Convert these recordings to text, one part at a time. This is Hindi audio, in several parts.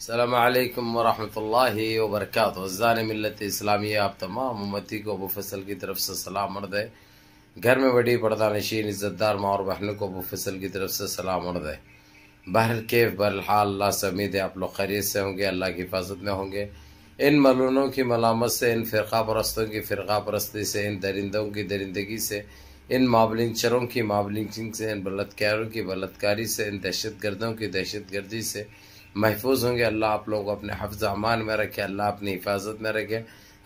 अल्लाम वरहमल वबरक ज़ान मिलत इस्लामी आप तमाम उम्मती को अबू फसल की तरफ से सलाम अर्द है घर में बड़ी पर्दा नशीन इज़्ज़तदार माँ और बहनों को अबू फसल की तरफ से सलाम अर्द है बहर केफ बहरहाल अल्लाह से उम्मीद है आप लोग खैरियत से होंगे अल्लाह की हिफाजत में होंगे इन मलूनों की मलामत से इन फ़िरका परस्तों की फ़िरका परस्ती से इन दरिंदों की दरिंदगी से इन माबलिंगचरों की माबलिंग से इन बलतकारों की बलतकारी से इन दहशत गर्दों की दहशत गर्दी से महफूज होंगे अल्लाह आप लोगों को अपने हफ्ज अमान में रखे अल्लाह अपनी हिफाजत में रखे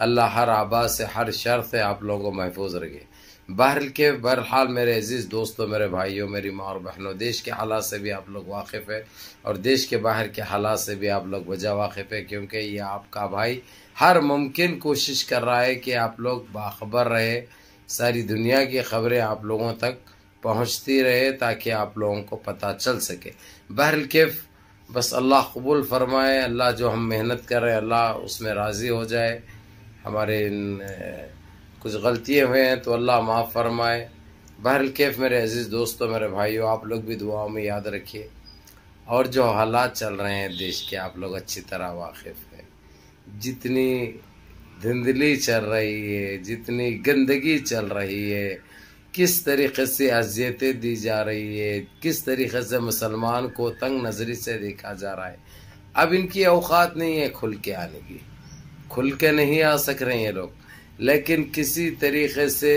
अल्लाह हर आबाद से हर शर से आप लोगों को महफूज रखे बहर के बहरहाल मेरे अजीज़ दोस्तों मेरे भाइयों मेरी माँ और बहनों देश के हालात से भी आप लोग वाकिफ़ है और देश के बाहर के हालात से भी आप लोग वजह वाकिफ़ है क्योंकि ये आपका भाई हर मुमकिन कोशिश कर रहा है कि आप लोग बाखबर रहे सारी दुनिया की खबरें आप लोगों तक पहुँचती रहे ताकि आप लोगों को पता चल सके बहरकेफ़ बस अल्लाह कबूल फरमाए अल्लाह जो हम मेहनत कर रहे हैं अल्लाह उसमें राज़ी हो जाए हमारे कुछ गलतियाँ हुए हैं तो अल्लाह माफ़ फरमाए बहर कैफ मेरे अज़ीज़ दोस्तों मेरे भाइयों आप लोग भी दुआओं में याद रखिए और जो हालात चल रहे हैं देश के आप लोग अच्छी तरह वाकिफ़ हैं जितनी धुंधली चल रही है जितनी गंदगी चल रही है किस तरीके से अजियतें दी जा रही है किस तरीके से मुसलमान को तंग नज़री से देखा जा रहा है अब इनकी औकात नहीं है खुल के आने की खुल के नहीं आ सक रहे हैं लोग लेकिन किसी तरीके से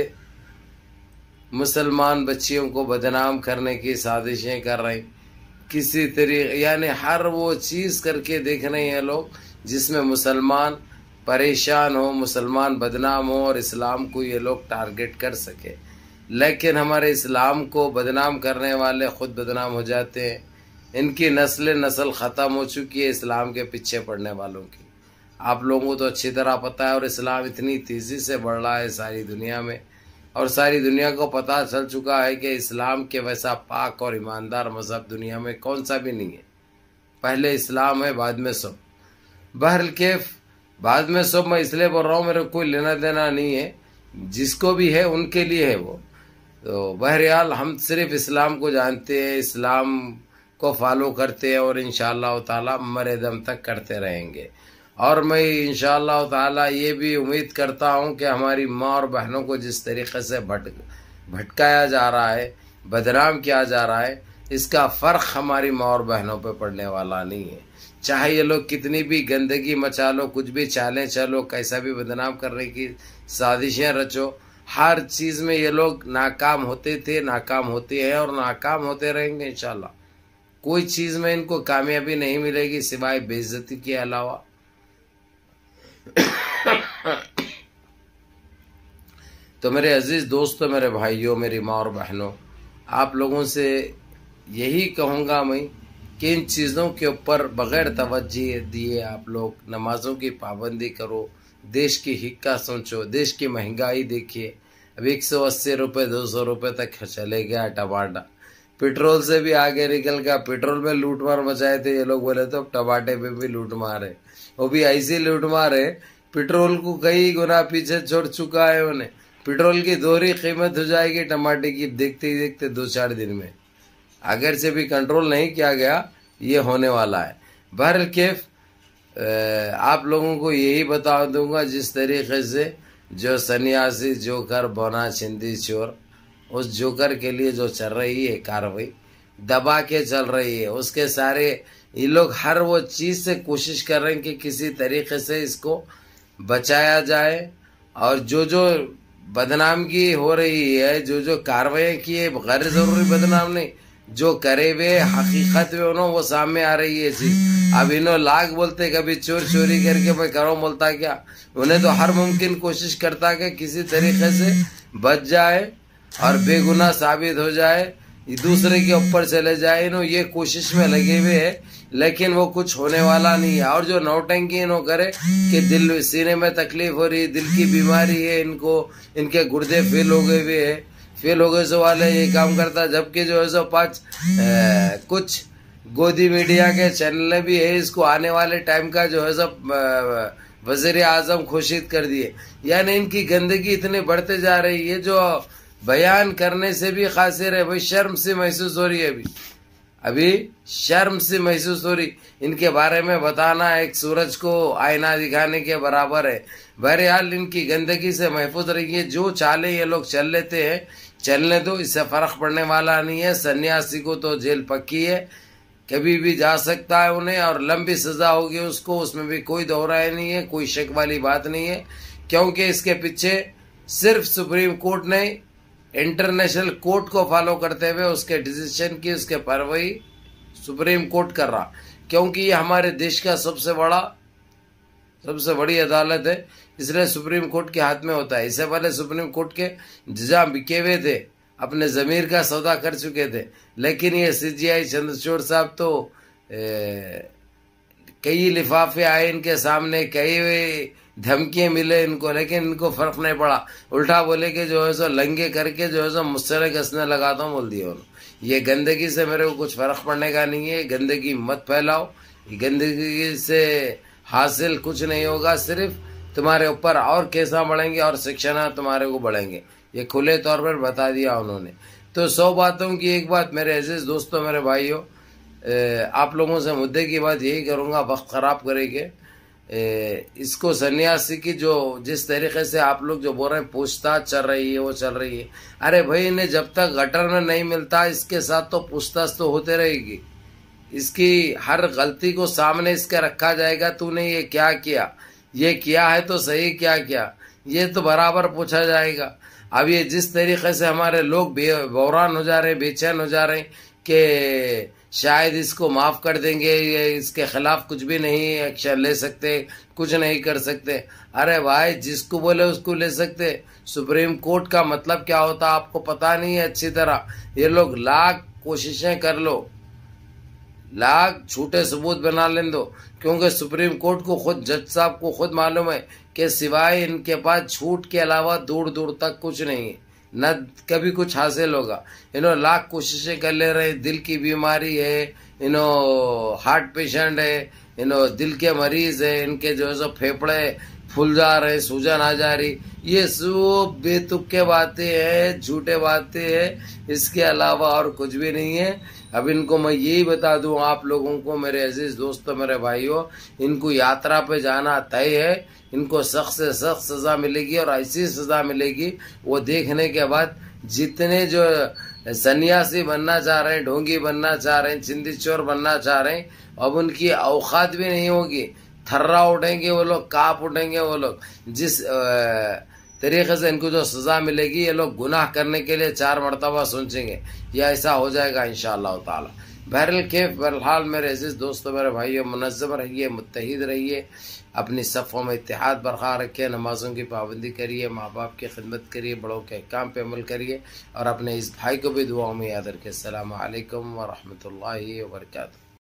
मुसलमान बच्चियों को बदनाम करने की साजिशें कर रहे हैं किसी तरीके यानी हर वो चीज़ करके देख रहे हैं लोग जिसमें मुसलमान परेशान हो मुसलमान बदनाम हो और इस्लाम को ये लोग टारगेट कर सके लेकिन हमारे इस्लाम को बदनाम करने वाले ख़ुद बदनाम हो जाते हैं इनकी नस्ल नस्ल ख़त्म हो चुकी है इस्लाम के पीछे पड़ने वालों की आप लोगों को तो अच्छी तरह पता है और इस्लाम इतनी तेज़ी से बढ़ रहा है सारी दुनिया में और सारी दुनिया को पता चल चुका है कि इस्लाम के वैसा पाक और ईमानदार मज़हब दुनिया में कौन सा भी नहीं है पहले इस्लाम है बाद में सब बहरल के बाद में सब मैं इसलिए बोल रहा हूँ मेरा कोई लेना देना नहीं है जिसको भी है उनके लिए है वो तो बहरहाल हम सिर्फ इस्लाम को जानते हैं इस्लाम को फॉलो करते हैं और इन ताला मरे दम तक करते रहेंगे और मैं इन ताला ये भी उम्मीद करता हूँ कि हमारी माँ और बहनों को जिस तरीके से भट भटकाया जा रहा है बदनाम किया जा रहा है इसका फ़र्क हमारी माँ और बहनों पर पड़ने वाला नहीं है चाहे ये लोग कितनी भी गंदगी मचा लो कुछ भी चालें चलो कैसा भी बदनाम करने की साजिशें रचो हर चीज़ में ये लोग नाकाम होते थे नाकाम होते हैं और नाकाम होते रहेंगे इंशाल्लाह कोई चीज़ में इनको कामयाबी नहीं मिलेगी सिवाय बेइज्जती के अलावा तो मेरे अजीज़ दोस्तों मेरे भाइयों मेरी माँ और बहनों आप लोगों से यही कहूंगा मैं कि इन चीज़ों के ऊपर बग़ैर तवज्जे दिए आप लोग नमाज़ों की पाबंदी करो देश की हिक्का सोचो देश की महंगाई देखिए अब एक सौ अस्सी रुपये दो सौ रुपये तक चले गया टमाटा पेट्रोल से भी आगे निकल गया पेट्रोल में लूट मार मचाए थे ये लोग बोले तो अब टमाटे पे भी लूट मार है वो भी ऐसी लूट मार है पेट्रोल को कई गुना पीछे छोड़ चुका है उन्हें पेट्रोल की दोहरी कीमत हो जाएगी टमाटे की देखते ही देखते दो चार दिन में अगर से भी कंट्रोल नहीं किया गया ये होने वाला है बहर केफ आप लोगों को यही बता दूंगा जिस तरीके से जो सन्यासी जोकर बोना छिंदी चोर उस जोकर के लिए जो चल रही है कार्रवाई दबा के चल रही है उसके सारे ये लोग हर वो चीज़ से कोशिश कर रहे हैं कि किसी तरीके से इसको बचाया जाए और जो जो बदनाम की हो रही है जो जो कार्रवाई की है गैर ज़रूरी बदनाम नहीं जो करे हुए हकीकत में उन्होंने वो सामने आ रही है चीज हम्म। अब इन्हों लाख बोलते कभी चोर चोरी करके मैं करो बोलता क्या उन्हें तो हर मुमकिन कोशिश करता कि किसी तरीके से बच जाए और बेगुनाह साबित हो जाए दूसरे के ऊपर चले जाए इन ये कोशिश में लगे हुए है लेकिन वो कुछ होने वाला नहीं है और जो नौटंकी इन्हों करे कि दिल सीने में तकलीफ हो रही है दिल की बीमारी है इनको इनके गुर्दे फेल हो गए हुए है फेल हो गए सो वाले ये काम हम्म। करता जबकि जो है सो पांच कुछ गोदी मीडिया के चैनल ने भी है इसको आने वाले टाइम का जो है सो वजीर आजम घोषित कर दिए यानी इनकी गंदगी इतनी बढ़ते जा रही है जो बयान करने से भी खासिर है भाई शर्म से महसूस हो रही है अभी अभी शर्म से महसूस हो रही इनके बारे में बताना एक सूरज को आईना दिखाने के बराबर है बहरहाल इनकी गंदगी से महफूज रहिए जो चाले ये लोग चल लेते हैं चलने दो इससे फ़र्क पड़ने वाला नहीं है सन्यासी को तो जेल पक्की है कभी भी जा सकता है उन्हें और लंबी सज़ा होगी उसको उसमें भी कोई दोहराया नहीं है कोई शक वाली बात नहीं है क्योंकि इसके पीछे सिर्फ सुप्रीम कोर्ट ने इंटरनेशनल कोर्ट को फॉलो करते हुए उसके डिसीजन की उसके परवाही सुप्रीम कोर्ट कर रहा क्योंकि ये हमारे देश का सबसे बड़ा सबसे बड़ी अदालत है इसलिए सुप्रीम कोर्ट के हाथ में होता है इससे पहले सुप्रीम कोर्ट के जजा बिके हुए थे अपने ज़मीर का सौदा कर चुके थे लेकिन ये सी जी आई चंद्रचूड़ साहब तो ए, कई लिफाफे आए इनके सामने कई धमकियाँ मिले इनको लेकिन इनको फर्क नहीं पड़ा उल्टा बोले कि जो है सो लंगे करके जो है सो मुझसे घसने लगाता हूँ बोल दिया उन्होंने ये गंदगी से मेरे को कुछ फर्क पड़ने का नहीं है गंदगी मत फैलाओ गंदगी से हासिल कुछ नहीं होगा सिर्फ तुम्हारे ऊपर और कैसा बढ़ेंगे और शिक्षण तुम्हारे को बढ़ेंगे ये खुले तौर पर बता दिया उन्होंने तो सौ बातों की एक बात मेरे ऐसे दोस्तों मेरे भाइयों आप लोगों से मुद्दे की बात यही करूँगा वक्त ख़राब करेंगे इसको सन्यासी की जो जिस तरीके से आप लोग जो बोल रहे हैं पूछताछ चल रही है वो चल रही है अरे भाई इन्हें जब तक गटर में नहीं मिलता इसके साथ तो पूछताछ तो होते रहेगी इसकी हर गलती को सामने इसका रखा जाएगा तूने ये क्या किया ये किया है तो सही क्या किया ये तो बराबर पूछा जाएगा अब ये जिस तरीके से हमारे लोग बौरान हो जा रहे बेचैन हो जा रहे कि शायद इसको माफ़ कर देंगे ये इसके खिलाफ कुछ भी नहीं एक्शन ले सकते कुछ नहीं कर सकते अरे भाई जिसको बोले उसको ले सकते सुप्रीम कोर्ट का मतलब क्या होता आपको पता नहीं है अच्छी तरह ये लोग लाख कोशिशें कर लो लाख झूठे सबूत बना ले दो क्योंकि सुप्रीम कोर्ट को खुद जज साहब को खुद मालूम है कि सिवाय इनके पास झूठ के अलावा दूर दूर तक कुछ नहीं है न कभी कुछ हासिल होगा इन्हों लाख कोशिशें कर ले रहे दिल की बीमारी है इनो हार्ट पेशेंट है इनो दिल के मरीज है इनके जो है सो फेफड़े फूल जा रहे सूजन आ जा रही ये सब बेतुके बातें हैं झूठे बातें हैं इसके अलावा और कुछ भी नहीं है अब इनको मैं यही बता दूं आप लोगों को मेरे अजीज दोस्तों मेरे भाइयों इनको यात्रा पे जाना तय है इनको सख्त से सख्त सज़ा मिलेगी और ऐसी सज़ा मिलेगी वो देखने के बाद जितने जो सन्यासी बनना चाह रहे हैं ढोंगी बनना चाह रहे हैं चिंदी चोर बनना चाह रहे हैं अब उनकी औकात भी नहीं होगी थर्रा उठेंगे वो लोग काप उठेंगे वो लोग जिस आ, तरीके से इनको जो सज़ा मिलेगी ये लोग गुनाह करने के लिए चार मरतबा सोचेंगे या ऐसा हो जाएगा इन ताला बहरल के बहरहाल मेरे अजीज़ दोस्तों मेरे भाइयों मुनज़म रहिए मुतहद रहिए अपनी सफ़ों में इतिहाद बरकरार रखिए नमाज़ों की पाबंदी करिए माँ बाप की खिदमत करिए बड़ों के काम पर अमल करिए और अपने इस भाई को भी दुआ में याद रखिए अल्लाम वरहमल वर्का